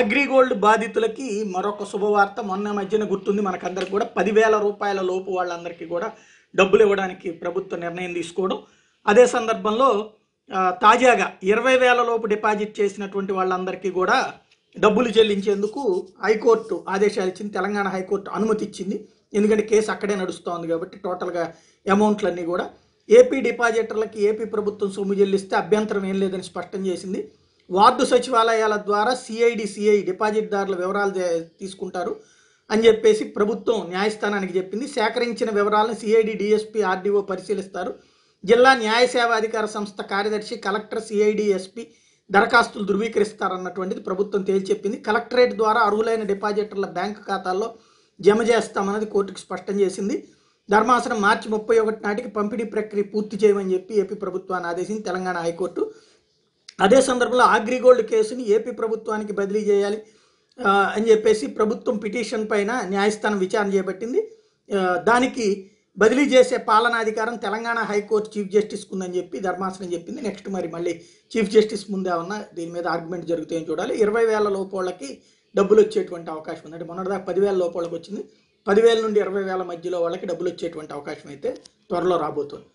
అగ్రిగోల్డ్ బాధితులకి మరొక శుభవార్త మొన్న మధ్యన గుర్తుంది మనకందరికి కూడా పదివేల రూపాయల లోపు వాళ్ళందరికీ కూడా డబ్బులు ఇవ్వడానికి ప్రభుత్వ నిర్ణయం తీసుకోవడం అదే సందర్భంలో తాజాగా ఇరవై వేల లోపు డిపాజిట్ చేసినటువంటి వాళ్ళందరికీ కూడా డబ్బులు చెల్లించేందుకు హైకోర్టు ఆదేశాలు ఇచ్చింది తెలంగాణ హైకోర్టు అనుమతి ఇచ్చింది ఎందుకంటే కేసు అక్కడే నడుస్తోంది కాబట్టి టోటల్గా అమౌంట్లన్నీ కూడా ఏపీ డిపాజిటర్లకి ఏపీ ప్రభుత్వం సొమ్ము చెల్లిస్తే అభ్యంతరం ఏం లేదని స్పష్టం చేసింది వార్డు సచివాలయాల ద్వారా సిఐడి సిఐ డిపాజిట్దారుల వివరాలు తీసుకుంటారు అని చెప్పేసి ప్రభుత్వం న్యాయస్థానానికి చెప్పింది సేకరించిన వివరాలను సిఐడి డిఎస్పి ఆర్డీఓ పరిశీలిస్తారు జిల్లా న్యాయ సేవా అధికార సంస్థ కార్యదర్శి కలెక్టర్ సిఐడి ఎస్పి దరఖాస్తులు ధృవీకరిస్తారన్నటువంటిది ప్రభుత్వం తేల్చెప్పింది కలెక్టరేట్ ద్వారా అర్హులైన డిపాజిటర్ల బ్యాంకు ఖాతాల్లో జమ చేస్తామన్నది కోర్టుకు స్పష్టం చేసింది ధర్మాసనం మార్చి ముప్పై ఒకటి నాటికి పంపిణీ ప్రక్రియ పూర్తి చేయమని చెప్పి ఏపీ ప్రభుత్వాన్ని ఆదేశించింది తెలంగాణ హైకోర్టు అదే సందర్భంలో అగ్రిగోల్డ్ కేసుని ఏపీ ప్రభుత్వానికి బదిలీ చేయాలి అని చెప్పేసి ప్రభుత్వం పిటిషన్ పైన న్యాయస్థానం విచారణ చేపట్టింది దానికి బదిలీ చేసే పాలనాధికారం తెలంగాణ హైకోర్టు చీఫ్ జస్టిస్కు ఉందని చెప్పి ధర్మాసనం చెప్పింది నెక్స్ట్ మరి మళ్ళీ చీఫ్ జస్టిస్ ముందే ఉన్న దీని మీద ఆర్గ్యుమెంట్ జరుగుతాయని చూడాలి ఇరవై వేల లోపోళ్ళకి డబ్బులు వచ్చేటువంటి అవకాశం ఉంది అంటే మొన్నటిదాకా పదివేల లోపాలకు వచ్చింది పదివేల నుండి ఇరవై వేల మధ్యలో వాళ్ళకి డబ్బులు వచ్చేటువంటి అవకాశం అయితే త్వరలో రాబోతుంది